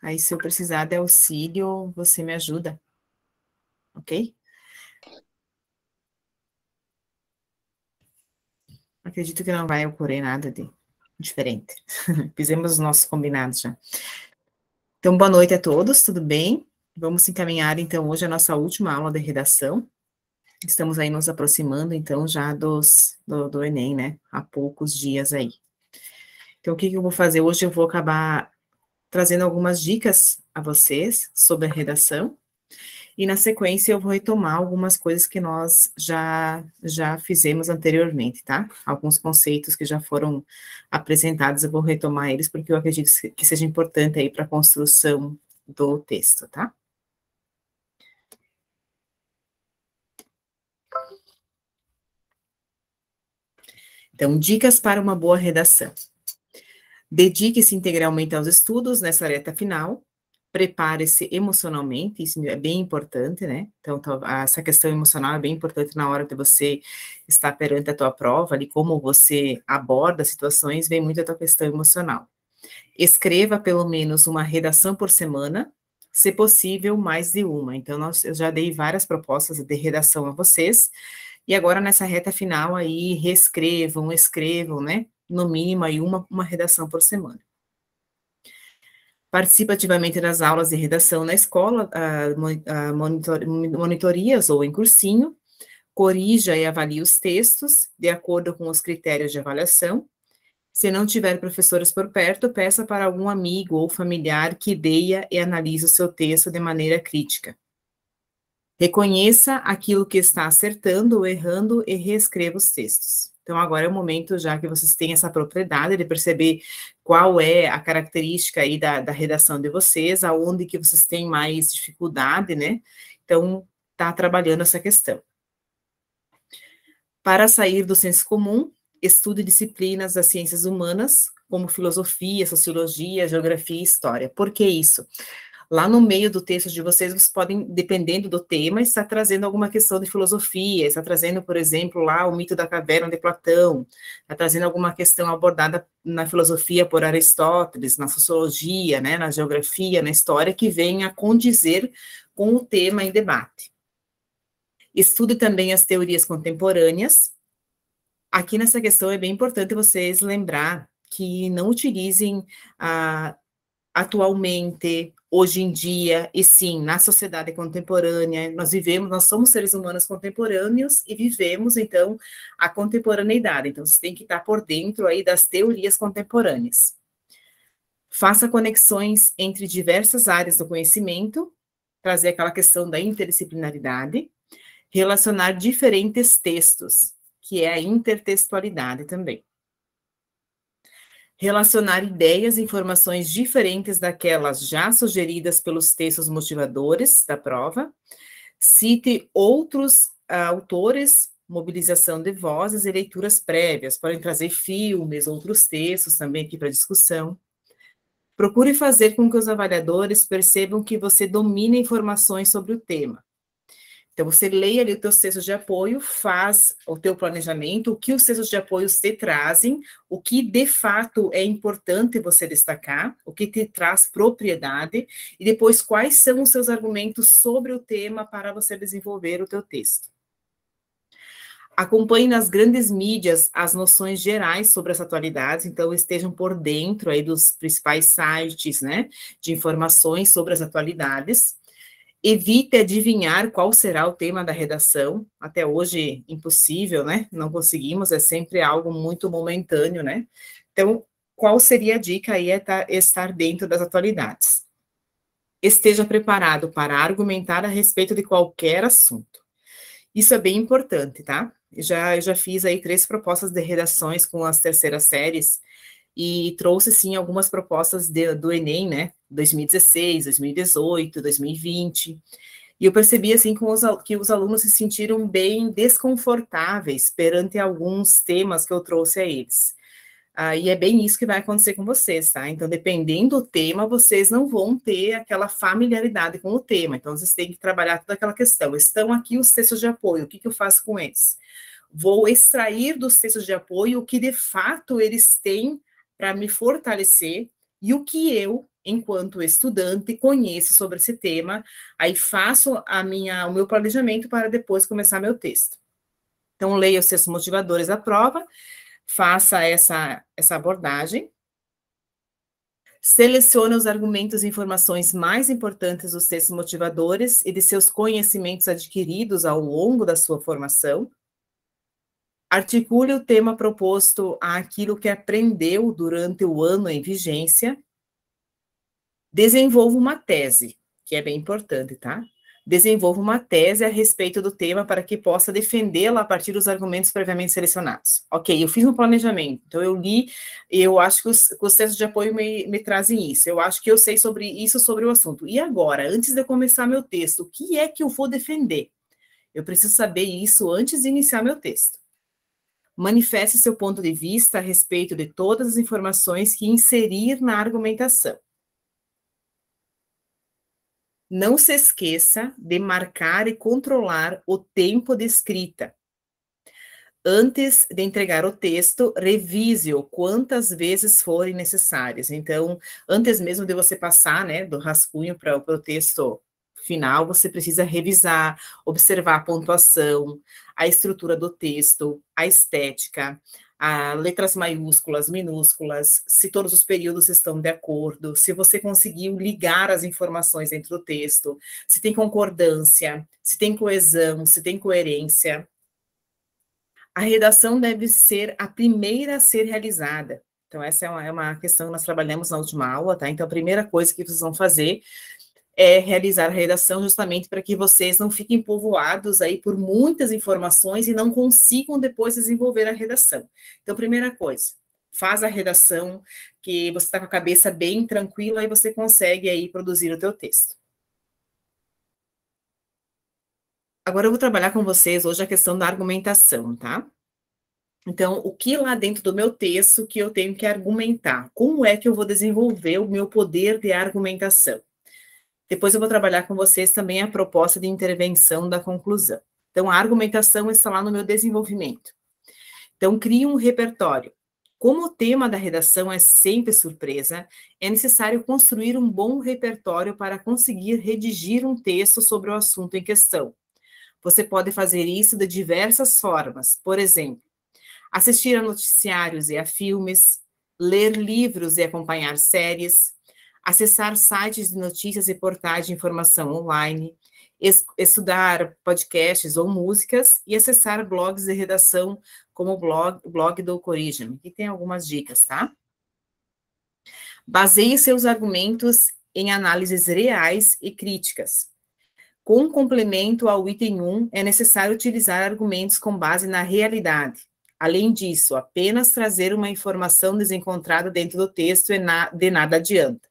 Aí, se eu precisar de auxílio, você me ajuda. Ok? Acredito que não vai ocorrer nada de diferente. Fizemos os nossos combinados já. Então, boa noite a todos, tudo bem? Vamos encaminhar, então, hoje a nossa última aula de redação. Estamos aí nos aproximando, então, já dos, do, do Enem, né? Há poucos dias aí. Então, o que, que eu vou fazer? Hoje eu vou acabar trazendo algumas dicas a vocês sobre a redação. E na sequência eu vou retomar algumas coisas que nós já já fizemos anteriormente, tá? Alguns conceitos que já foram apresentados, eu vou retomar eles porque eu acredito que seja importante aí para a construção do texto, tá? Então, dicas para uma boa redação. Dedique-se integralmente aos estudos nessa reta final. Prepare-se emocionalmente, isso é bem importante, né? Então, tá, essa questão emocional é bem importante na hora de você estar perante a tua prova, ali como você aborda situações, vem muito a tua questão emocional. Escreva pelo menos uma redação por semana, se possível, mais de uma. Então, nós, eu já dei várias propostas de redação a vocês, e agora nessa reta final aí, reescrevam, escrevam, né? no mínimo aí uma, uma redação por semana. Participa ativamente das aulas de redação na escola, a, a monitor, monitorias ou em cursinho, corrija e avalie os textos de acordo com os critérios de avaliação. Se não tiver professores por perto, peça para algum amigo ou familiar que ideia e analise o seu texto de maneira crítica. Reconheça aquilo que está acertando ou errando e reescreva os textos. Então, agora é o momento, já que vocês têm essa propriedade de perceber qual é a característica aí da, da redação de vocês, aonde que vocês têm mais dificuldade, né? Então, está trabalhando essa questão. Para sair do senso comum, estude disciplinas das ciências humanas, como filosofia, sociologia, geografia e história. Por que isso? Lá no meio do texto de vocês, vocês podem, dependendo do tema, estar trazendo alguma questão de filosofia, está trazendo, por exemplo, lá o mito da caverna de Platão, está trazendo alguma questão abordada na filosofia por Aristóteles, na sociologia, né, na geografia, na história, que venha condizer com o tema em debate. Estude também as teorias contemporâneas. Aqui nessa questão é bem importante vocês lembrar que não utilizem ah, atualmente, hoje em dia, e sim, na sociedade contemporânea, nós vivemos, nós somos seres humanos contemporâneos e vivemos, então, a contemporaneidade. Então, você tem que estar por dentro aí das teorias contemporâneas. Faça conexões entre diversas áreas do conhecimento, trazer aquela questão da interdisciplinaridade, relacionar diferentes textos, que é a intertextualidade também relacionar ideias e informações diferentes daquelas já sugeridas pelos textos motivadores da prova, cite outros ah, autores, mobilização de vozes e leituras prévias, podem trazer filmes, outros textos também aqui para discussão. Procure fazer com que os avaliadores percebam que você domina informações sobre o tema. Então, você leia ali o teu sexto de apoio, faz o teu planejamento, o que os textos de apoio te trazem, o que de fato é importante você destacar, o que te traz propriedade, e depois quais são os seus argumentos sobre o tema para você desenvolver o teu texto. Acompanhe nas grandes mídias as noções gerais sobre as atualidades, então estejam por dentro aí dos principais sites, né, de informações sobre as atualidades. Evite adivinhar qual será o tema da redação. Até hoje, impossível, né? Não conseguimos, é sempre algo muito momentâneo, né? Então, qual seria a dica aí é tá, estar dentro das atualidades? Esteja preparado para argumentar a respeito de qualquer assunto. Isso é bem importante, tá? Já, já fiz aí três propostas de redações com as terceiras séries e trouxe sim algumas propostas de, do Enem, né? 2016, 2018, 2020. E eu percebi assim que os alunos se sentiram bem desconfortáveis perante alguns temas que eu trouxe a eles. Ah, e é bem isso que vai acontecer com vocês, tá? Então, dependendo do tema, vocês não vão ter aquela familiaridade com o tema. Então, vocês têm que trabalhar toda aquela questão. Estão aqui os textos de apoio, o que, que eu faço com eles? Vou extrair dos textos de apoio o que de fato eles têm para me fortalecer e o que eu, enquanto estudante, conheço sobre esse tema, aí faço a minha, o meu planejamento para depois começar meu texto. Então, leia os textos motivadores da prova, faça essa, essa abordagem, selecione os argumentos e informações mais importantes dos textos motivadores e de seus conhecimentos adquiridos ao longo da sua formação, Articule o tema proposto àquilo que aprendeu durante o ano em vigência. Desenvolva uma tese, que é bem importante, tá? Desenvolva uma tese a respeito do tema para que possa defendê-la a partir dos argumentos previamente selecionados. Ok, eu fiz um planejamento, então eu li, eu acho que os, os textos de apoio me, me trazem isso, eu acho que eu sei sobre isso, sobre o assunto. E agora, antes de eu começar meu texto, o que é que eu vou defender? Eu preciso saber isso antes de iniciar meu texto manifeste seu ponto de vista a respeito de todas as informações que inserir na argumentação. Não se esqueça de marcar e controlar o tempo de escrita. Antes de entregar o texto, revise-o quantas vezes forem necessárias. Então, antes mesmo de você passar né, do rascunho para o texto final, você precisa revisar, observar a pontuação, a estrutura do texto, a estética, a letras maiúsculas, minúsculas, se todos os períodos estão de acordo, se você conseguiu ligar as informações dentro do texto, se tem concordância, se tem coesão, se tem coerência. A redação deve ser a primeira a ser realizada. Então, essa é uma, é uma questão que nós trabalhamos na última aula, tá? Então, a primeira coisa que vocês vão fazer é, realizar a redação justamente para que vocês não fiquem povoados aí por muitas informações e não consigam depois desenvolver a redação. Então, primeira coisa, faz a redação, que você está com a cabeça bem tranquila e você consegue aí produzir o teu texto. Agora eu vou trabalhar com vocês hoje a questão da argumentação, tá? Então, o que lá dentro do meu texto que eu tenho que argumentar? Como é que eu vou desenvolver o meu poder de argumentação? Depois eu vou trabalhar com vocês também a proposta de intervenção da conclusão. Então, a argumentação está lá no meu desenvolvimento. Então, crie um repertório. Como o tema da redação é sempre surpresa, é necessário construir um bom repertório para conseguir redigir um texto sobre o assunto em questão. Você pode fazer isso de diversas formas, por exemplo, assistir a noticiários e a filmes, ler livros e acompanhar séries, acessar sites de notícias, e portais de informação online, estudar podcasts ou músicas e acessar blogs de redação, como o blog, blog do Corrigem, Aqui tem algumas dicas, tá? Baseie seus argumentos em análises reais e críticas. Com complemento ao item 1, é necessário utilizar argumentos com base na realidade. Além disso, apenas trazer uma informação desencontrada dentro do texto é de nada adianta.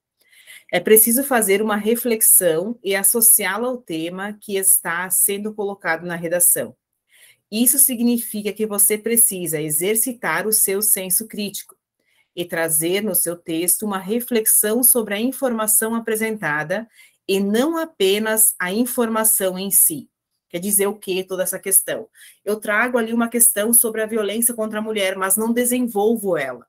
É preciso fazer uma reflexão e associá-la ao tema que está sendo colocado na redação. Isso significa que você precisa exercitar o seu senso crítico e trazer no seu texto uma reflexão sobre a informação apresentada e não apenas a informação em si. Quer dizer o que toda essa questão? Eu trago ali uma questão sobre a violência contra a mulher, mas não desenvolvo ela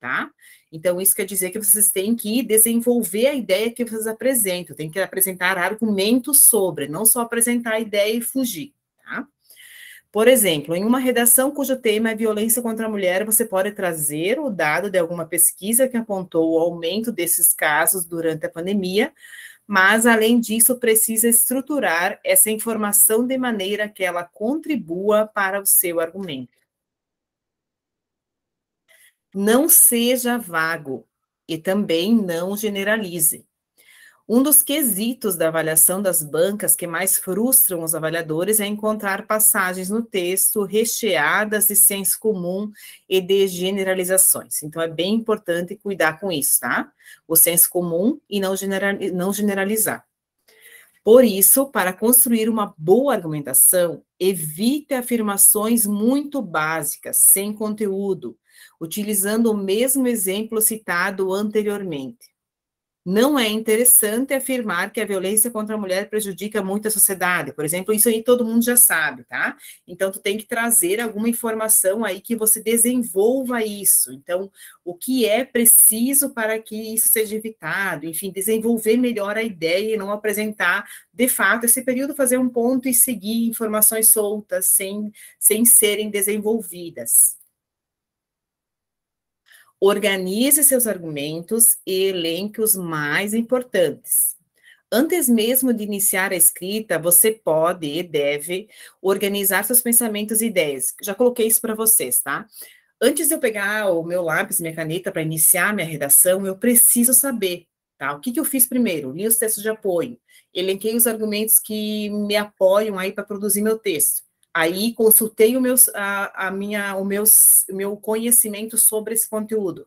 tá? Então, isso quer dizer que vocês têm que desenvolver a ideia que vocês apresentam, tem que apresentar argumentos sobre, não só apresentar a ideia e fugir, tá? Por exemplo, em uma redação cujo tema é violência contra a mulher, você pode trazer o dado de alguma pesquisa que apontou o aumento desses casos durante a pandemia, mas, além disso, precisa estruturar essa informação de maneira que ela contribua para o seu argumento. Não seja vago e também não generalize. Um dos quesitos da avaliação das bancas que mais frustram os avaliadores é encontrar passagens no texto recheadas de senso comum e de generalizações. Então, é bem importante cuidar com isso, tá? O senso comum e não, não generalizar. Por isso, para construir uma boa argumentação, evite afirmações muito básicas, sem conteúdo, utilizando o mesmo exemplo citado anteriormente. Não é interessante afirmar que a violência contra a mulher prejudica muito a sociedade, por exemplo, isso aí todo mundo já sabe, tá? Então tu tem que trazer alguma informação aí que você desenvolva isso. Então, o que é preciso para que isso seja evitado? Enfim, desenvolver melhor a ideia e não apresentar, de fato, esse período fazer um ponto e seguir informações soltas sem sem serem desenvolvidas. Organize seus argumentos e elenque os mais importantes. Antes mesmo de iniciar a escrita, você pode e deve organizar seus pensamentos e ideias. Já coloquei isso para vocês, tá? Antes de eu pegar o meu lápis, minha caneta para iniciar minha redação, eu preciso saber, tá? O que, que eu fiz primeiro? Li os textos de apoio, elenquei os argumentos que me apoiam aí para produzir meu texto. Aí consultei o, meu a, a minha, o, meu o meu conhecimento sobre esse conteúdo.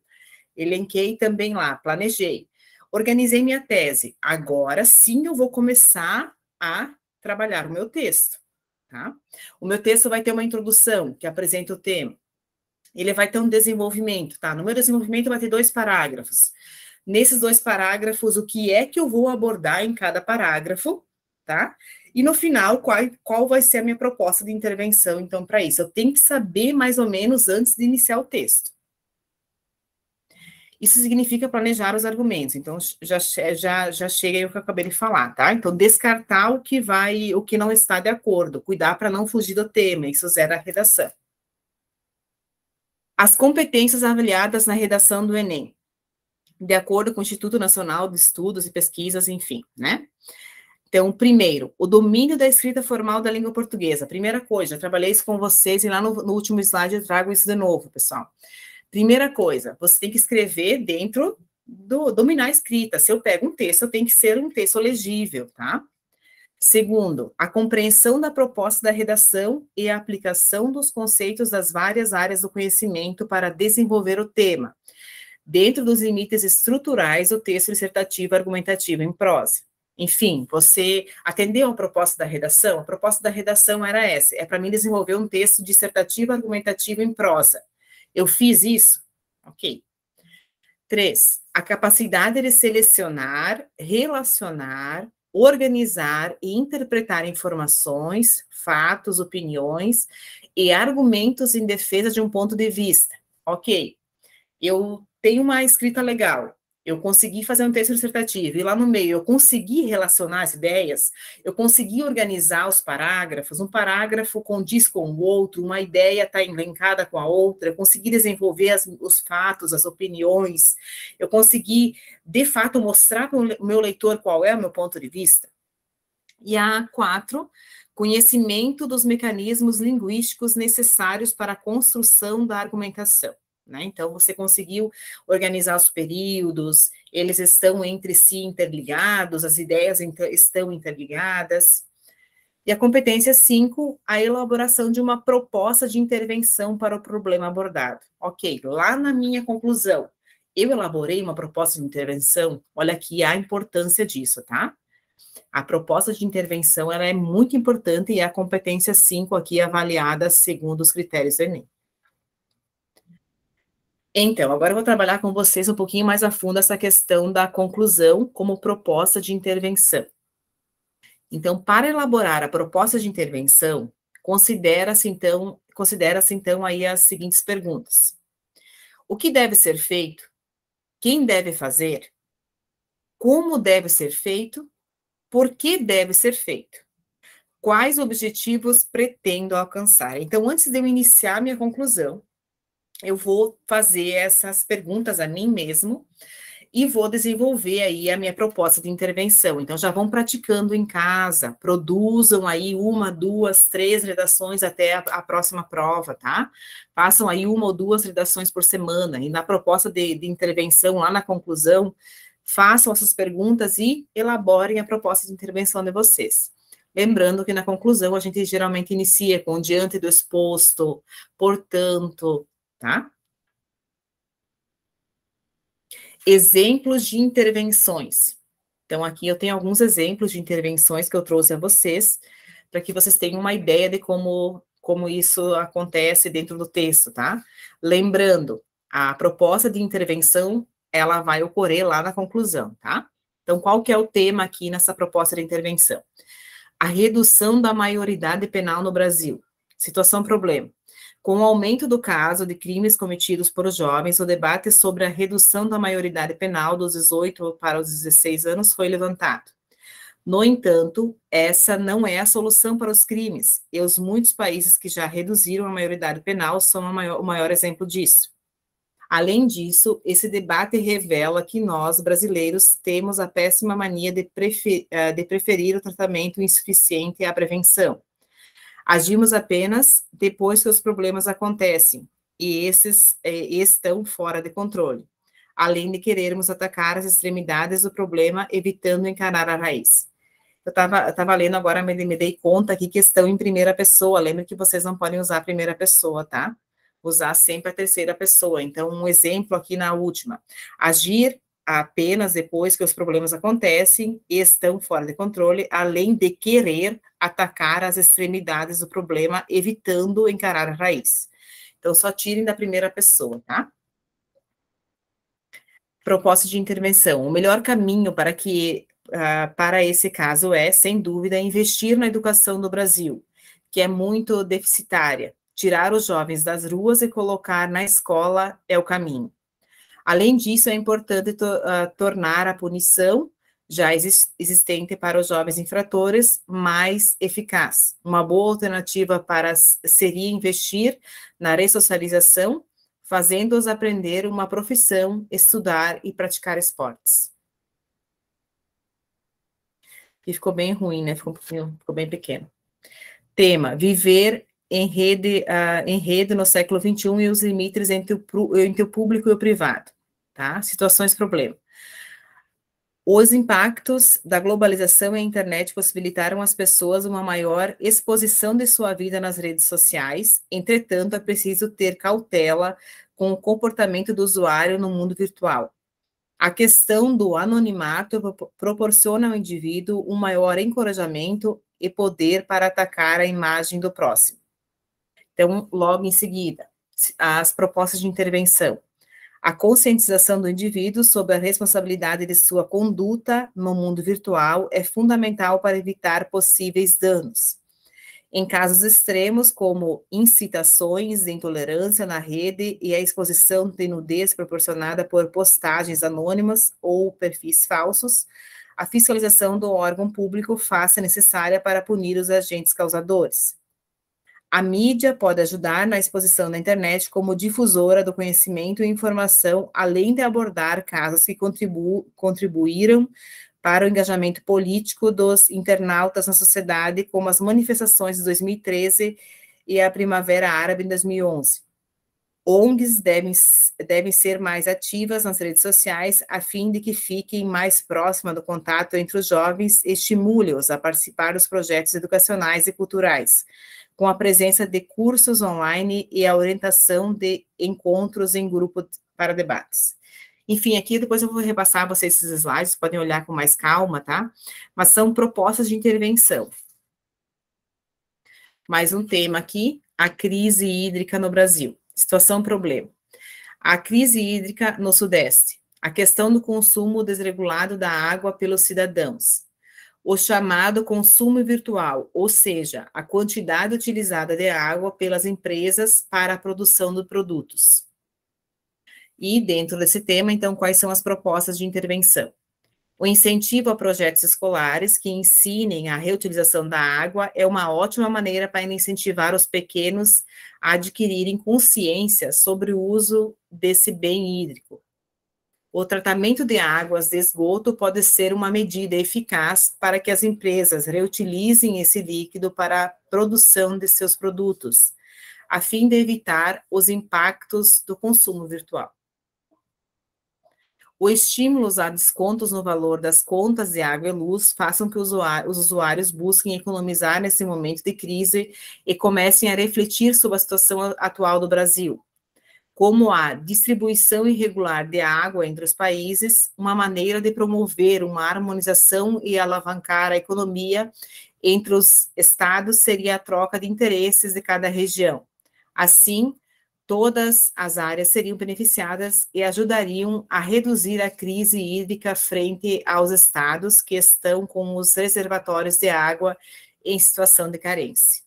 Elenquei também lá, planejei. Organizei minha tese. Agora sim eu vou começar a trabalhar o meu texto. Tá? O meu texto vai ter uma introdução que apresenta o tema. Ele vai ter um desenvolvimento, tá? No meu desenvolvimento vai ter dois parágrafos. Nesses dois parágrafos, o que é que eu vou abordar em cada parágrafo, tá? E no final, qual, qual vai ser a minha proposta de intervenção, então, para isso? Eu tenho que saber mais ou menos antes de iniciar o texto. Isso significa planejar os argumentos. Então, já, já, já chega aí o que eu acabei de falar, tá? Então, descartar o que vai, o que não está de acordo, cuidar para não fugir do tema, isso zera a redação. As competências avaliadas na redação do Enem, de acordo com o Instituto Nacional de Estudos e Pesquisas, enfim, né? Então, primeiro, o domínio da escrita formal da língua portuguesa. Primeira coisa, já trabalhei isso com vocês e lá no, no último slide eu trago isso de novo, pessoal. Primeira coisa, você tem que escrever dentro do dominar a escrita. Se eu pego um texto, eu tenho que ser um texto legível, tá? Segundo, a compreensão da proposta da redação e a aplicação dos conceitos das várias áreas do conhecimento para desenvolver o tema, dentro dos limites estruturais do texto dissertativo argumentativo em prosa. Enfim, você atendeu a proposta da redação? A proposta da redação era essa: é para mim desenvolver um texto dissertativo, argumentativo em prosa. Eu fiz isso? Ok. Três, a capacidade de selecionar, relacionar, organizar e interpretar informações, fatos, opiniões e argumentos em defesa de um ponto de vista. Ok, eu tenho uma escrita legal, eu consegui fazer um texto dissertativo, e lá no meio eu consegui relacionar as ideias, eu consegui organizar os parágrafos, um parágrafo condiz com o outro, uma ideia está elencada com a outra, eu consegui desenvolver as, os fatos, as opiniões, eu consegui, de fato, mostrar para o meu leitor qual é o meu ponto de vista. E a quatro, conhecimento dos mecanismos linguísticos necessários para a construção da argumentação. Né? Então, você conseguiu organizar os períodos, eles estão entre si interligados, as ideias inter estão interligadas. E a competência 5, a elaboração de uma proposta de intervenção para o problema abordado. Ok, lá na minha conclusão, eu elaborei uma proposta de intervenção, olha aqui a importância disso, tá? A proposta de intervenção ela é muito importante e é a competência 5 aqui é avaliada segundo os critérios do Enem. Então, agora eu vou trabalhar com vocês um pouquinho mais a fundo essa questão da conclusão como proposta de intervenção. Então, para elaborar a proposta de intervenção, considera-se então, considera-se então aí as seguintes perguntas. O que deve ser feito? Quem deve fazer? Como deve ser feito? Por que deve ser feito? Quais objetivos pretendo alcançar? Então, antes de eu iniciar minha conclusão, eu vou fazer essas perguntas a mim mesmo e vou desenvolver aí a minha proposta de intervenção. Então, já vão praticando em casa, produzam aí uma, duas, três redações até a, a próxima prova, tá? Façam aí uma ou duas redações por semana, e na proposta de, de intervenção, lá na conclusão, façam essas perguntas e elaborem a proposta de intervenção de vocês. Lembrando que na conclusão a gente geralmente inicia com diante do exposto, portanto, tá? Exemplos de intervenções. Então, aqui eu tenho alguns exemplos de intervenções que eu trouxe a vocês, para que vocês tenham uma ideia de como, como isso acontece dentro do texto, tá? Lembrando, a proposta de intervenção, ela vai ocorrer lá na conclusão, tá? Então, qual que é o tema aqui nessa proposta de intervenção? A redução da maioridade penal no Brasil. Situação problema. Com o aumento do caso de crimes cometidos por jovens, o debate sobre a redução da maioridade penal dos 18 para os 16 anos foi levantado. No entanto, essa não é a solução para os crimes, e os muitos países que já reduziram a maioridade penal são maior, o maior exemplo disso. Além disso, esse debate revela que nós, brasileiros, temos a péssima mania de, prefer, eh, de preferir o tratamento insuficiente à prevenção. Agimos apenas depois que os problemas acontecem e esses é, estão fora de controle, além de querermos atacar as extremidades do problema, evitando encarar a raiz. Eu estava lendo agora, me, me dei conta aqui que estão em primeira pessoa. Lembre que vocês não podem usar a primeira pessoa, tá? Usar sempre a terceira pessoa. Então, um exemplo aqui na última. Agir apenas depois que os problemas acontecem e estão fora de controle, além de querer atacar as extremidades do problema, evitando encarar a raiz. Então, só tirem da primeira pessoa, tá? Proposta de intervenção. O melhor caminho para que uh, para esse caso é, sem dúvida, investir na educação do Brasil, que é muito deficitária. Tirar os jovens das ruas e colocar na escola é o caminho. Além disso, é importante to uh, tornar a punição já existente para os jovens infratores mais eficaz. Uma boa alternativa para seria investir na ressocialização, fazendo-os aprender uma profissão, estudar e praticar esportes. E ficou bem ruim, né? Ficou, ficou bem pequeno. Tema: viver em rede, uh, no século XXI e os limites entre o, entre o público e o privado, tá? Situações problema. Os impactos da globalização e a internet possibilitaram às pessoas uma maior exposição de sua vida nas redes sociais, entretanto, é preciso ter cautela com o comportamento do usuário no mundo virtual. A questão do anonimato proporciona ao indivíduo um maior encorajamento e poder para atacar a imagem do próximo. Então, logo em seguida, as propostas de intervenção. A conscientização do indivíduo sobre a responsabilidade de sua conduta no mundo virtual é fundamental para evitar possíveis danos. Em casos extremos, como incitações de intolerância na rede e a exposição de nudez proporcionada por postagens anônimas ou perfis falsos, a fiscalização do órgão público faz-se necessária para punir os agentes causadores. A mídia pode ajudar na exposição da internet como difusora do conhecimento e informação, além de abordar casos que contribu contribuíram para o engajamento político dos internautas na sociedade, como as manifestações de 2013 e a Primavera Árabe em 2011. ONGs devem, devem ser mais ativas nas redes sociais, a fim de que fiquem mais próximas do contato entre os jovens e estimule-os a participar dos projetos educacionais e culturais com a presença de cursos online e a orientação de encontros em grupo para debates. Enfim, aqui depois eu vou repassar a vocês esses slides, podem olhar com mais calma, tá? Mas são propostas de intervenção. Mais um tema aqui, a crise hídrica no Brasil. Situação problema. A crise hídrica no Sudeste. A questão do consumo desregulado da água pelos cidadãos o chamado consumo virtual, ou seja, a quantidade utilizada de água pelas empresas para a produção de produtos. E, dentro desse tema, então, quais são as propostas de intervenção? O incentivo a projetos escolares que ensinem a reutilização da água é uma ótima maneira para incentivar os pequenos a adquirirem consciência sobre o uso desse bem hídrico o tratamento de águas de esgoto pode ser uma medida eficaz para que as empresas reutilizem esse líquido para a produção de seus produtos, a fim de evitar os impactos do consumo virtual. O estímulo a descontos no valor das contas de água e luz façam que os usuários busquem economizar nesse momento de crise e comecem a refletir sobre a situação atual do Brasil como a distribuição irregular de água entre os países, uma maneira de promover uma harmonização e alavancar a economia entre os estados seria a troca de interesses de cada região. Assim, todas as áreas seriam beneficiadas e ajudariam a reduzir a crise hídrica frente aos estados que estão com os reservatórios de água em situação de carência.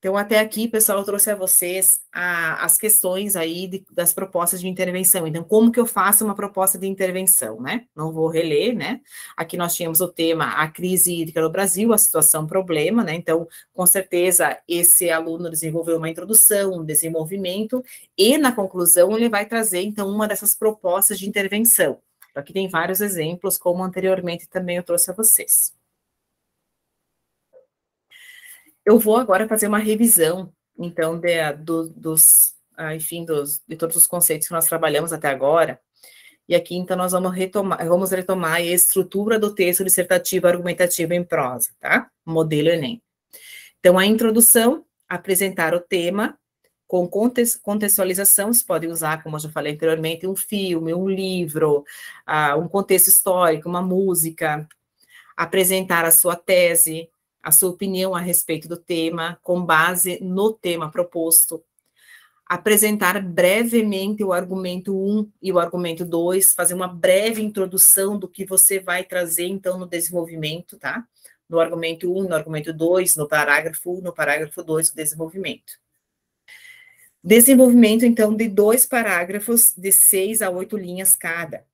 Então, até aqui, pessoal, eu trouxe a vocês a, as questões aí de, das propostas de intervenção. Então, como que eu faço uma proposta de intervenção, né? Não vou reler, né? Aqui nós tínhamos o tema a crise hídrica no Brasil, a situação problema, né? Então, com certeza, esse aluno desenvolveu uma introdução, um desenvolvimento, e na conclusão ele vai trazer, então, uma dessas propostas de intervenção. Então, aqui tem vários exemplos, como anteriormente também eu trouxe a vocês. Eu vou agora fazer uma revisão, então, de, do, dos, ah, enfim, dos, de todos os conceitos que nós trabalhamos até agora. E aqui, então, nós vamos retomar, vamos retomar a estrutura do texto dissertativo argumentativo em prosa, tá? Modelo Enem. Então, a introdução, apresentar o tema com contextualização, você pode usar, como eu já falei anteriormente, um filme, um livro, uh, um contexto histórico, uma música, apresentar a sua tese, a sua opinião a respeito do tema, com base no tema proposto. Apresentar brevemente o argumento 1 e o argumento 2, fazer uma breve introdução do que você vai trazer, então, no desenvolvimento, tá? No argumento 1, no argumento 2, no parágrafo 1, no parágrafo 2 do desenvolvimento. Desenvolvimento, então, de dois parágrafos de seis a oito linhas cada.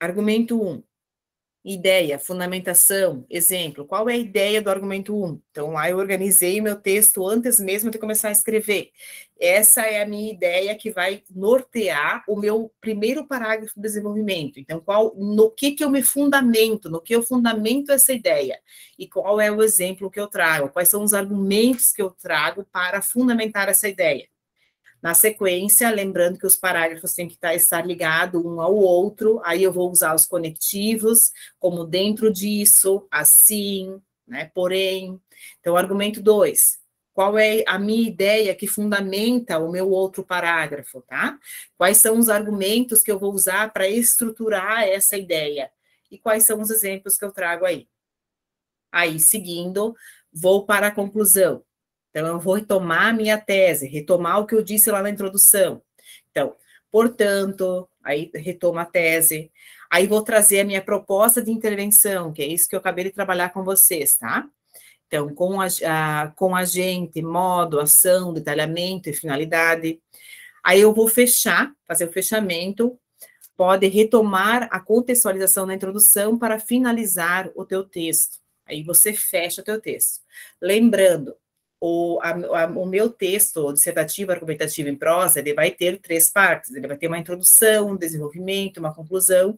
Argumento 1. Ideia, fundamentação, exemplo. Qual é a ideia do argumento 1? Um? Então, lá eu organizei meu texto antes mesmo de começar a escrever. Essa é a minha ideia que vai nortear o meu primeiro parágrafo de desenvolvimento. Então, qual, no que, que eu me fundamento, no que eu fundamento essa ideia? E qual é o exemplo que eu trago? Quais são os argumentos que eu trago para fundamentar essa ideia? na sequência, lembrando que os parágrafos têm que tá, estar ligados um ao outro, aí eu vou usar os conectivos, como dentro disso, assim, né, porém. Então, argumento 2, qual é a minha ideia que fundamenta o meu outro parágrafo, tá? Quais são os argumentos que eu vou usar para estruturar essa ideia? E quais são os exemplos que eu trago aí? Aí, seguindo, vou para a conclusão. Então, eu vou retomar a minha tese, retomar o que eu disse lá na introdução. Então, portanto, aí retomo a tese, aí vou trazer a minha proposta de intervenção, que é isso que eu acabei de trabalhar com vocês, tá? Então, com, a, a, com agente, modo, ação, detalhamento e finalidade. Aí eu vou fechar, fazer o fechamento, pode retomar a contextualização na introdução para finalizar o teu texto. Aí você fecha o teu texto. Lembrando, o, a, a, o meu texto dissertativo, argumentativo em prosa, ele vai ter três partes, ele vai ter uma introdução, um desenvolvimento, uma conclusão,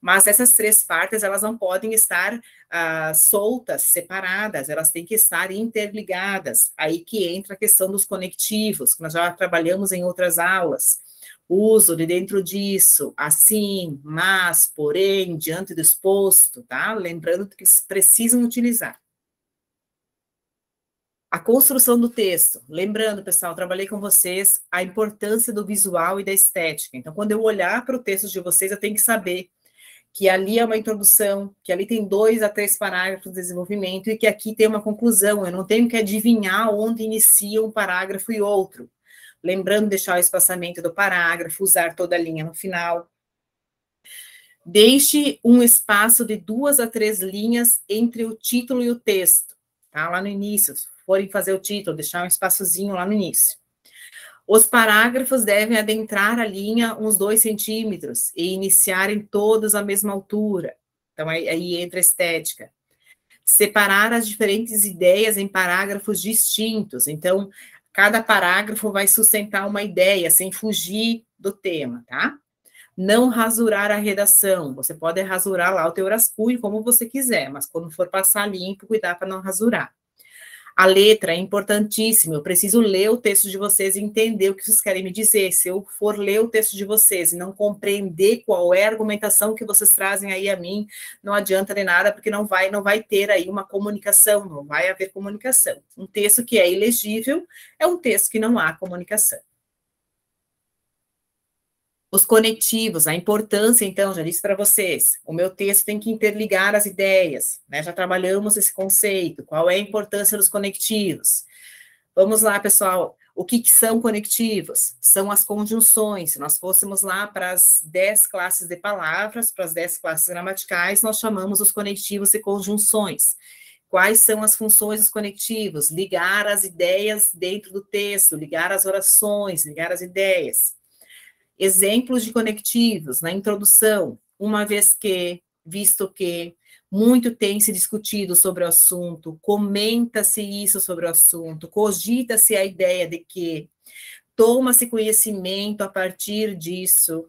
mas essas três partes, elas não podem estar ah, soltas, separadas, elas têm que estar interligadas, aí que entra a questão dos conectivos, que nós já trabalhamos em outras aulas, uso de dentro disso, assim, mas, porém, diante do exposto, tá? Lembrando que eles precisam utilizar a construção do texto. Lembrando, pessoal, trabalhei com vocês a importância do visual e da estética. Então, quando eu olhar para o texto de vocês, eu tenho que saber que ali é uma introdução, que ali tem dois a três parágrafos de desenvolvimento e que aqui tem uma conclusão. Eu não tenho que adivinhar onde inicia um parágrafo e outro. Lembrando deixar o espaçamento do parágrafo, usar toda a linha no final. Deixe um espaço de duas a três linhas entre o título e o texto. Tá lá no início, forem fazer o título, deixar um espaçozinho lá no início. Os parágrafos devem adentrar a linha uns dois centímetros e iniciarem todos à mesma altura. Então, aí, aí entra a estética. Separar as diferentes ideias em parágrafos distintos. Então, cada parágrafo vai sustentar uma ideia, sem fugir do tema, tá? Não rasurar a redação. Você pode rasurar lá o teu rascunho como você quiser, mas quando for passar limpo, cuidar para não rasurar. A letra é importantíssima, eu preciso ler o texto de vocês e entender o que vocês querem me dizer. Se eu for ler o texto de vocês e não compreender qual é a argumentação que vocês trazem aí a mim, não adianta nem nada, porque não vai, não vai ter aí uma comunicação, não vai haver comunicação. Um texto que é ilegível é um texto que não há comunicação. Os conectivos, a importância, então, já disse para vocês, o meu texto tem que interligar as ideias, né? Já trabalhamos esse conceito, qual é a importância dos conectivos. Vamos lá, pessoal. O que, que são conectivos? São as conjunções. Se nós fôssemos lá para as 10 classes de palavras, para as 10 classes gramaticais, nós chamamos os conectivos e conjunções quais são as funções dos conectivos, ligar as ideias dentro do texto, ligar as orações, ligar as ideias. Exemplos de conectivos na né? introdução, uma vez que, visto que, muito tem se discutido sobre o assunto, comenta-se isso sobre o assunto, cogita-se a ideia de que toma-se conhecimento a partir disso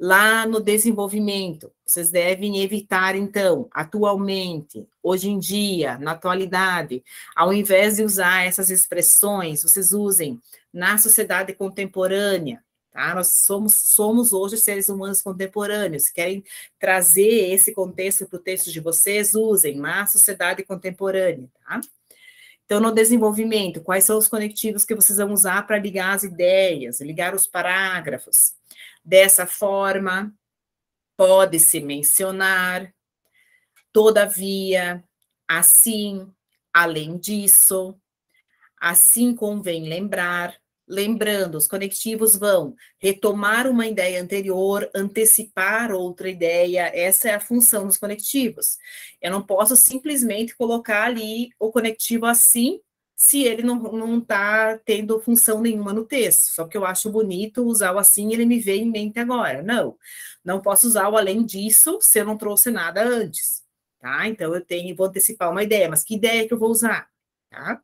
lá no desenvolvimento. Vocês devem evitar, então, atualmente, hoje em dia, na atualidade, ao invés de usar essas expressões, vocês usem na sociedade contemporânea, nós somos, somos hoje seres humanos contemporâneos. Querem trazer esse contexto para o texto de vocês? Usem, mas sociedade contemporânea. Tá? Então, no desenvolvimento, quais são os conectivos que vocês vão usar para ligar as ideias, ligar os parágrafos? Dessa forma, pode-se mencionar, todavia, assim, além disso, assim convém lembrar, Lembrando, os conectivos vão retomar uma ideia anterior, antecipar outra ideia, essa é a função dos conectivos. Eu não posso simplesmente colocar ali o conectivo assim, se ele não está tendo função nenhuma no texto, só que eu acho bonito usar o assim, ele me vê em mente agora. Não, não posso usar o além disso se eu não trouxe nada antes, tá? Então eu tenho, vou antecipar uma ideia, mas que ideia é que eu vou usar, tá?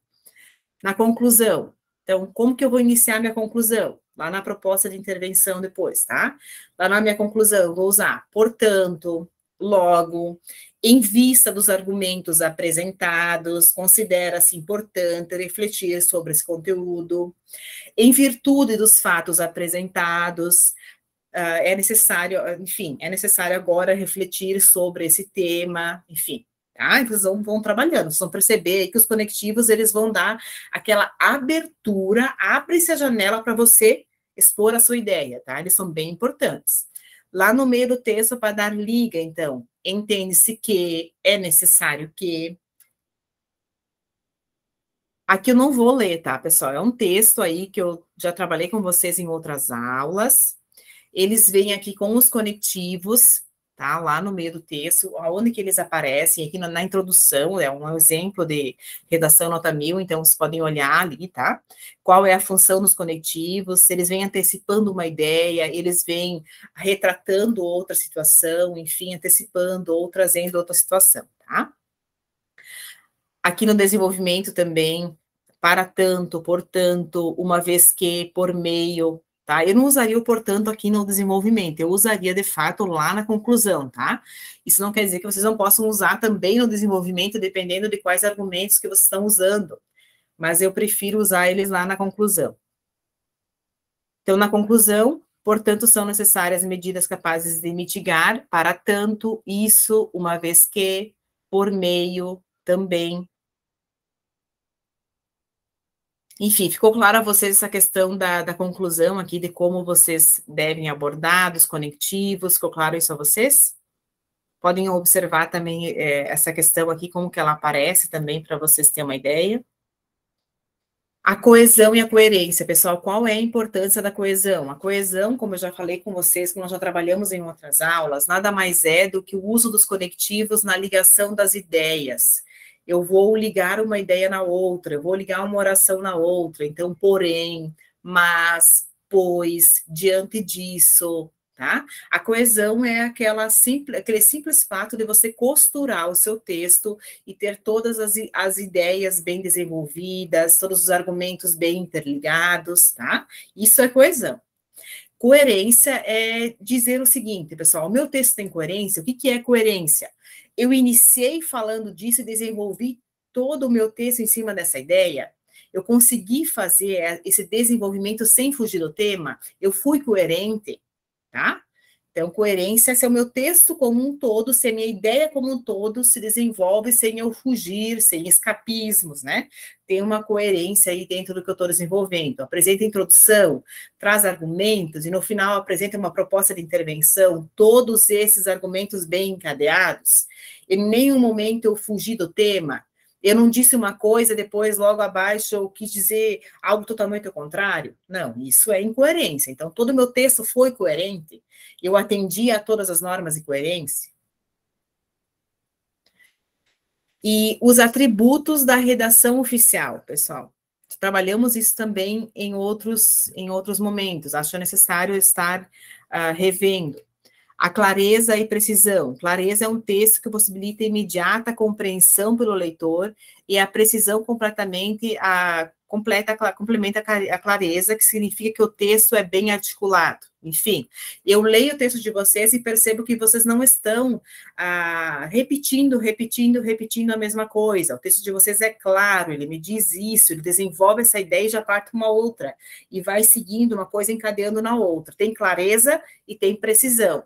Na conclusão, então, como que eu vou iniciar minha conclusão? Lá na proposta de intervenção depois, tá? Lá na minha conclusão, vou usar portanto, logo, em vista dos argumentos apresentados, considera-se importante refletir sobre esse conteúdo. Em virtude dos fatos apresentados, ah, é necessário, enfim, é necessário agora refletir sobre esse tema, enfim, ah, eles vão, vão trabalhando, vocês vão perceber que os conectivos eles vão dar aquela abertura, abre-se a janela para você expor a sua ideia, tá? Eles são bem importantes. Lá no meio do texto, para dar liga, então, entende-se que, é necessário que. Aqui eu não vou ler, tá, pessoal? É um texto aí que eu já trabalhei com vocês em outras aulas. Eles vêm aqui com os conectivos, tá? Lá no meio do texto, aonde que eles aparecem, aqui na, na introdução, é um exemplo de redação nota mil, então vocês podem olhar ali, tá? Qual é a função dos conectivos, eles vêm antecipando uma ideia, eles vêm retratando outra situação, enfim, antecipando ou trazendo outra situação, tá? Aqui no desenvolvimento também, para tanto, portanto, uma vez que, por meio, tá? Eu não usaria o portanto aqui no desenvolvimento, eu usaria de fato lá na conclusão, tá? Isso não quer dizer que vocês não possam usar também no desenvolvimento, dependendo de quais argumentos que vocês estão usando, mas eu prefiro usar eles lá na conclusão. Então, na conclusão, portanto, são necessárias medidas capazes de mitigar, para tanto, isso, uma vez que, por meio, também, enfim, ficou claro a vocês essa questão da, da conclusão aqui, de como vocês devem abordar, dos conectivos, ficou claro isso a vocês? Podem observar também é, essa questão aqui, como que ela aparece também, para vocês terem uma ideia. A coesão e a coerência, pessoal, qual é a importância da coesão? A coesão, como eu já falei com vocês, que nós já trabalhamos em outras aulas, nada mais é do que o uso dos conectivos na ligação das ideias, eu vou ligar uma ideia na outra, eu vou ligar uma oração na outra. Então, porém, mas, pois, diante disso, tá? A coesão é aquela simples, aquele simples fato de você costurar o seu texto e ter todas as, as ideias bem desenvolvidas, todos os argumentos bem interligados, tá? Isso é coesão. Coerência é dizer o seguinte, pessoal: o meu texto tem coerência. O que, que é coerência? Eu iniciei falando disso e desenvolvi todo o meu texto em cima dessa ideia. Eu consegui fazer eh, esse desenvolvimento sem fugir do tema. Eu fui coerente, tá? Então, coerência se é o meu texto como um todo, se a minha ideia como um todo se desenvolve sem eu fugir, sem escapismos, né? Tem uma coerência aí dentro do que eu estou desenvolvendo. Apresenta introdução, traz argumentos e no final apresenta uma proposta de intervenção, todos esses argumentos bem encadeados. Em nenhum momento eu fugi do tema, eu não disse uma coisa, depois, logo abaixo, eu quis dizer algo totalmente ao contrário. Não, isso é incoerência. Então, todo o meu texto foi coerente. Eu atendi a todas as normas de coerência. E os atributos da redação oficial, pessoal. Trabalhamos isso também em outros, em outros momentos. Acho necessário estar uh, revendo. A clareza e precisão. Clareza é um texto que possibilita imediata compreensão pelo leitor e a precisão completamente a, completa, complementa a clareza, que significa que o texto é bem articulado. Enfim, eu leio o texto de vocês e percebo que vocês não estão ah, repetindo, repetindo, repetindo a mesma coisa. O texto de vocês é claro, ele me diz isso, ele desenvolve essa ideia e já parte uma outra, e vai seguindo uma coisa encadeando na outra. Tem clareza e tem precisão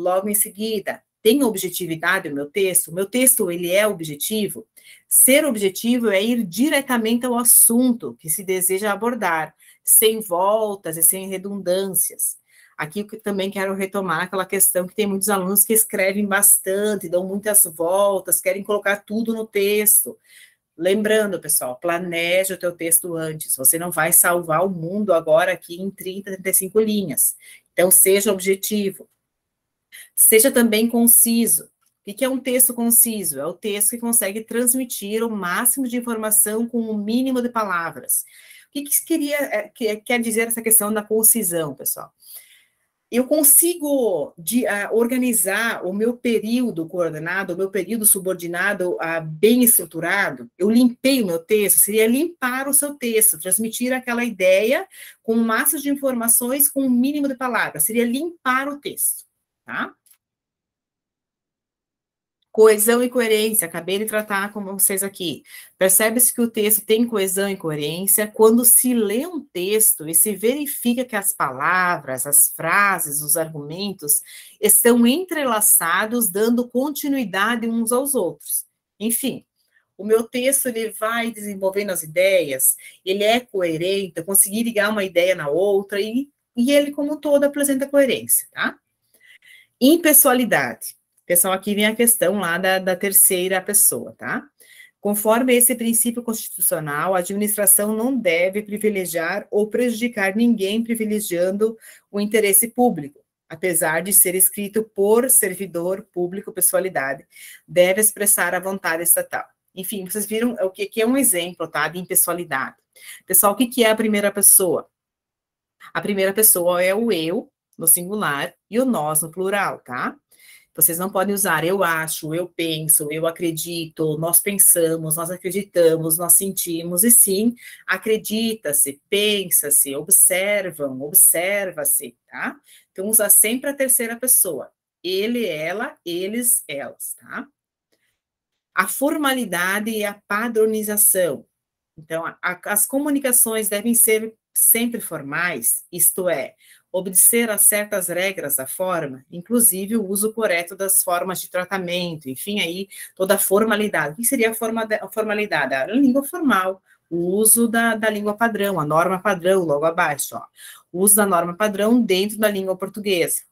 logo em seguida. Tem objetividade o meu texto? O meu texto, ele é objetivo? Ser objetivo é ir diretamente ao assunto que se deseja abordar, sem voltas e sem redundâncias. Aqui também quero retomar aquela questão que tem muitos alunos que escrevem bastante, dão muitas voltas, querem colocar tudo no texto. Lembrando, pessoal, planeje o teu texto antes. Você não vai salvar o mundo agora aqui em 30, 35 linhas. Então, seja objetivo. Seja também conciso. O que é um texto conciso? É o texto que consegue transmitir o máximo de informação com o mínimo de palavras. O que, que queria, é, que, quer dizer essa questão da concisão, pessoal? Eu consigo de, uh, organizar o meu período coordenado, o meu período subordinado uh, bem estruturado? Eu limpei o meu texto? Seria limpar o seu texto, transmitir aquela ideia com massas de informações, com o um mínimo de palavras. Seria limpar o texto, tá? coesão e coerência, acabei de tratar com vocês aqui. Percebe-se que o texto tem coesão e coerência quando se lê um texto e se verifica que as palavras, as frases, os argumentos estão entrelaçados, dando continuidade uns aos outros. Enfim, o meu texto ele vai desenvolvendo as ideias, ele é coerente, eu consegui ligar uma ideia na outra e, e ele como um todo apresenta coerência, tá? Impessoalidade Pessoal, aqui vem a questão lá da, da terceira pessoa, tá? Conforme esse princípio constitucional, a administração não deve privilegiar ou prejudicar ninguém privilegiando o interesse público, apesar de ser escrito por servidor público pessoalidade, deve expressar a vontade estatal. Enfim, vocês viram o que, que é um exemplo, tá, de impessoalidade. Pessoal, o que, que é a primeira pessoa? A primeira pessoa é o eu, no singular, e o nós, no plural, tá? Vocês não podem usar eu acho, eu penso, eu acredito, nós pensamos, nós acreditamos, nós sentimos, e sim, acredita-se, pensa-se, observam, observa-se, tá? Então, usa sempre a terceira pessoa. Ele, ela, eles, elas, tá? A formalidade e a padronização. Então, a, a, as comunicações devem ser sempre formais, isto é, obedecer a certas regras da forma, inclusive o uso correto das formas de tratamento, enfim, aí toda a formalidade. O que seria a, forma de, a formalidade? A língua formal, o uso da, da língua padrão, a norma padrão, logo abaixo, ó. O uso da norma padrão dentro da língua portuguesa.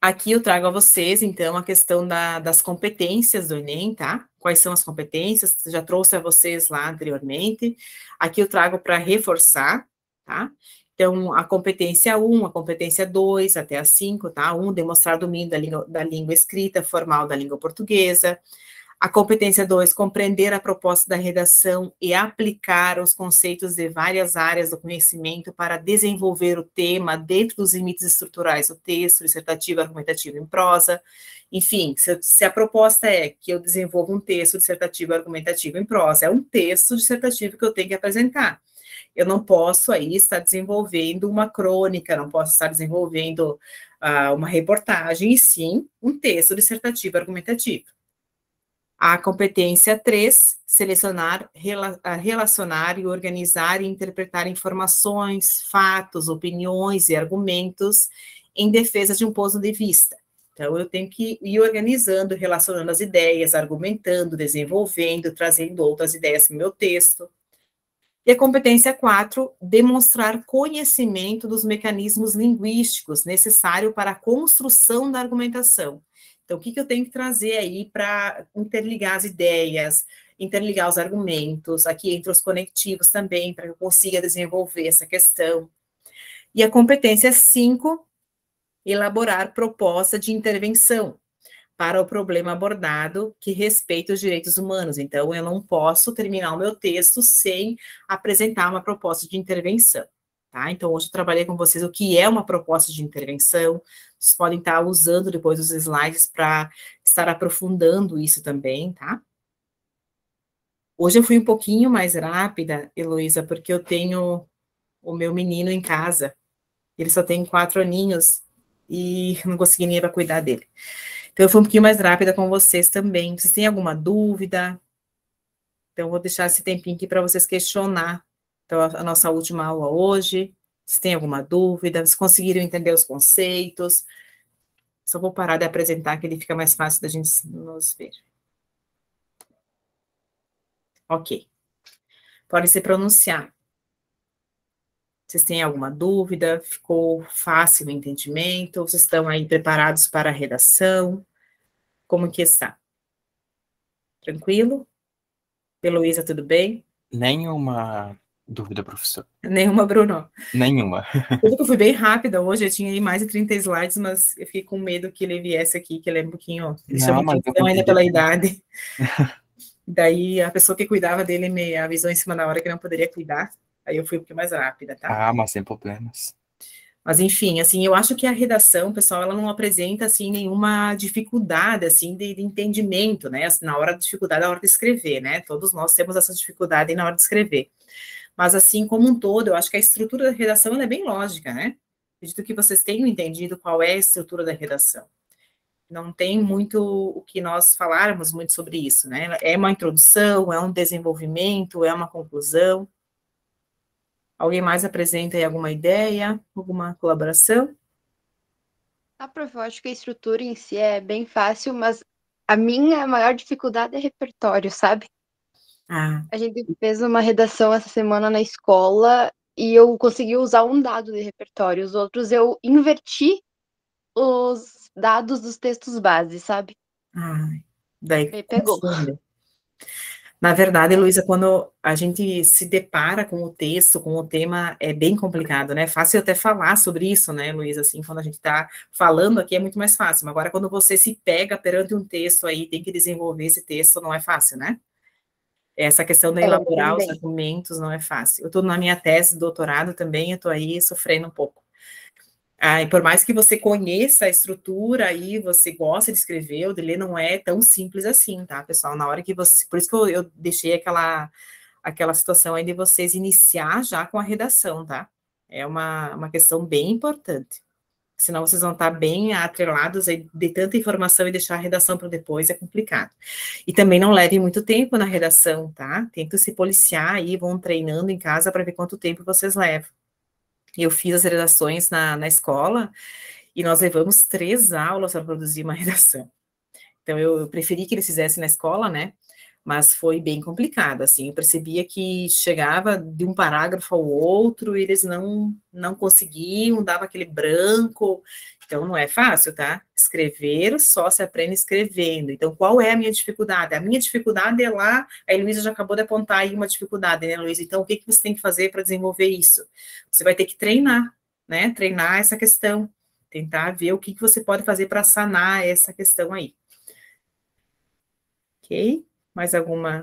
Aqui eu trago a vocês, então, a questão da, das competências do Enem, tá? Quais são as competências? Já trouxe a vocês lá anteriormente. Aqui eu trago para reforçar tá? Então, a competência 1, a competência 2 até a 5, tá? 1, demonstrar domínio da língua, da língua escrita formal da língua portuguesa. A competência 2, compreender a proposta da redação e aplicar os conceitos de várias áreas do conhecimento para desenvolver o tema dentro dos limites estruturais do texto, dissertativo, argumentativo em prosa. Enfim, se, se a proposta é que eu desenvolva um texto dissertativo, argumentativo em prosa, é um texto dissertativo que eu tenho que apresentar eu não posso aí estar desenvolvendo uma crônica, não posso estar desenvolvendo uh, uma reportagem, e sim um texto dissertativo argumentativo. A competência 3, selecionar, rela, ah, relacionar e organizar e interpretar informações, fatos, opiniões e argumentos em defesa de um ponto de vista. Então, eu tenho que ir organizando, relacionando as ideias, argumentando, desenvolvendo, trazendo outras ideias para o meu texto. E a competência 4, demonstrar conhecimento dos mecanismos linguísticos necessário para a construção da argumentação. Então, o que, que eu tenho que trazer aí para interligar as ideias, interligar os argumentos, aqui entre os conectivos também, para que eu consiga desenvolver essa questão. E a competência 5, elaborar proposta de intervenção, para o problema abordado que respeita os direitos humanos. Então, eu não posso terminar o meu texto sem apresentar uma proposta de intervenção. Tá? Então, hoje eu trabalhei com vocês o que é uma proposta de intervenção. Vocês podem estar usando depois os slides para estar aprofundando isso também, tá? Hoje eu fui um pouquinho mais rápida, Heloísa, porque eu tenho o meu menino em casa. Ele só tem quatro aninhos e não consegui nem para cuidar dele. Então, eu fui um pouquinho mais rápida com vocês também. Vocês têm alguma dúvida? Então, eu vou deixar esse tempinho aqui para vocês questionar então, a nossa última aula hoje. Se tem alguma dúvida, se conseguiram entender os conceitos. Só vou parar de apresentar, que ele fica mais fácil da gente nos ver. Ok. Podem se pronunciar. Vocês têm alguma dúvida? Ficou fácil o entendimento? Vocês estão aí preparados para a redação? como que está. Tranquilo? Heloísa, tudo bem? Nenhuma dúvida, professor. Nenhuma, Bruno? Nenhuma. Tudo que eu fui bem rápida hoje, eu tinha mais de 30 slides, mas eu fiquei com medo que ele viesse aqui, que ele é um pouquinho... Não, mas ainda pela idade. Daí a pessoa que cuidava dele me avisou em cima da hora que não poderia cuidar. Aí eu fui um pouquinho mais rápida, tá? Ah, mas sem problemas. Mas enfim, assim, eu acho que a redação, pessoal, ela não apresenta assim nenhuma dificuldade assim de, de entendimento, né? Assim, na hora da dificuldade, na hora de escrever, né? Todos nós temos essa dificuldade na hora de escrever. Mas assim como um todo, eu acho que a estrutura da redação é bem lógica, né? Acredito que vocês tenham entendido qual é a estrutura da redação. Não tem muito o que nós falarmos muito sobre isso, né? É uma introdução, é um desenvolvimento, é uma conclusão. Alguém mais apresenta aí alguma ideia, alguma colaboração? A prof, eu acho que a estrutura em si é bem fácil, mas a minha maior dificuldade é repertório, sabe? Ah. A gente fez uma redação essa semana na escola e eu consegui usar um dado de repertório. Os outros eu inverti os dados dos textos base, sabe? Ah, daí Me pegou. Na verdade, Luísa, quando a gente se depara com o texto, com o tema, é bem complicado, né? É fácil até falar sobre isso, né, Luísa? Assim, quando a gente está falando aqui é muito mais fácil. Mas agora, quando você se pega perante um texto aí, tem que desenvolver esse texto, não é fácil, né? Essa questão de é, elaborar os argumentos não é fácil. Eu estou na minha tese de doutorado também, eu estou aí sofrendo um pouco. Ah, por mais que você conheça a estrutura e você gosta de escrever, o ler não é tão simples assim, tá, pessoal? Na hora que você. Por isso que eu, eu deixei aquela, aquela situação aí de vocês iniciar já com a redação, tá? É uma, uma questão bem importante. Senão vocês vão estar bem atrelados aí de tanta informação e deixar a redação para depois é complicado. E também não leve muito tempo na redação, tá? Tentem se policiar aí, vão treinando em casa para ver quanto tempo vocês levam. E eu fiz as redações na, na escola e nós levamos três aulas para produzir uma redação. Então, eu, eu preferi que eles fizessem na escola, né? mas foi bem complicado, assim, eu percebia que chegava de um parágrafo ao outro, e eles não, não conseguiam, dava aquele branco, então não é fácil, tá? Escrever só se aprende escrevendo, então qual é a minha dificuldade? A minha dificuldade é lá, a Luísa já acabou de apontar aí uma dificuldade, né, Luísa? Então o que, que você tem que fazer para desenvolver isso? Você vai ter que treinar, né, treinar essa questão, tentar ver o que, que você pode fazer para sanar essa questão aí. Ok? Mais alguma?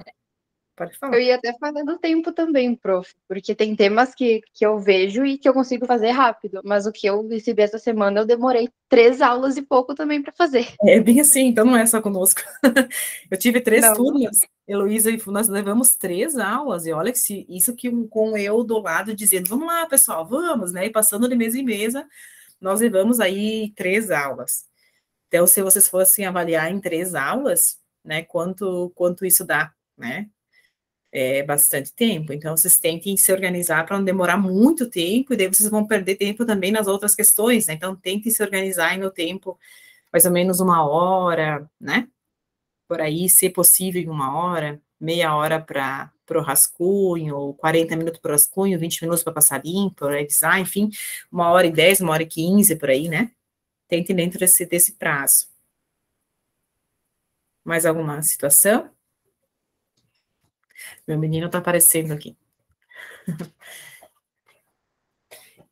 Pode falar. Eu ia até falar do tempo também, prof, porque tem temas que, que eu vejo e que eu consigo fazer rápido, mas o que eu recebi essa semana eu demorei três aulas e pouco também para fazer. É bem assim, então não é só conosco. eu tive três não. turmas, Heloísa e nós levamos três aulas, e olha que isso que com eu do lado dizendo, vamos lá, pessoal, vamos, né? E passando de mesa em mesa, nós levamos aí três aulas. Então, se vocês fossem avaliar em três aulas, né? Quanto, quanto isso dá, né? É bastante tempo. Então, vocês têm que se organizar para não demorar muito tempo, e daí vocês vão perder tempo também nas outras questões, né? Então, tentem se organizar no tempo, mais ou menos uma hora, né? Por aí, se possível, em uma hora, meia hora para para o rascunho, 40 minutos para o rascunho, 20 minutos para passar limpo, o né? revisar, ah, enfim, uma hora e 10, uma hora e 15 por aí, né? tentem dentro desse, desse prazo. Mais alguma situação? Meu menino tá aparecendo aqui.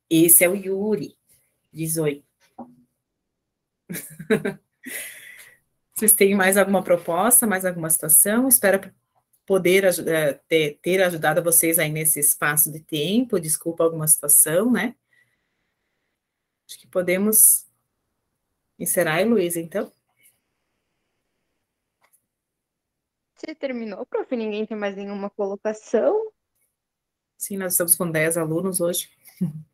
Esse é o Yuri, 18. Vocês têm mais alguma proposta, mais alguma situação? Espero poder é, ter, ter ajudado vocês aí nesse espaço de tempo. Desculpa alguma situação, né? Acho que podemos encerrar, Luiz, então. Você terminou, prof? Ninguém tem mais nenhuma colocação? Sim, nós estamos com 10 alunos hoje.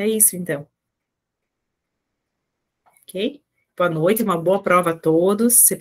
É isso, então. Ok? Boa noite, uma boa prova a todos. Se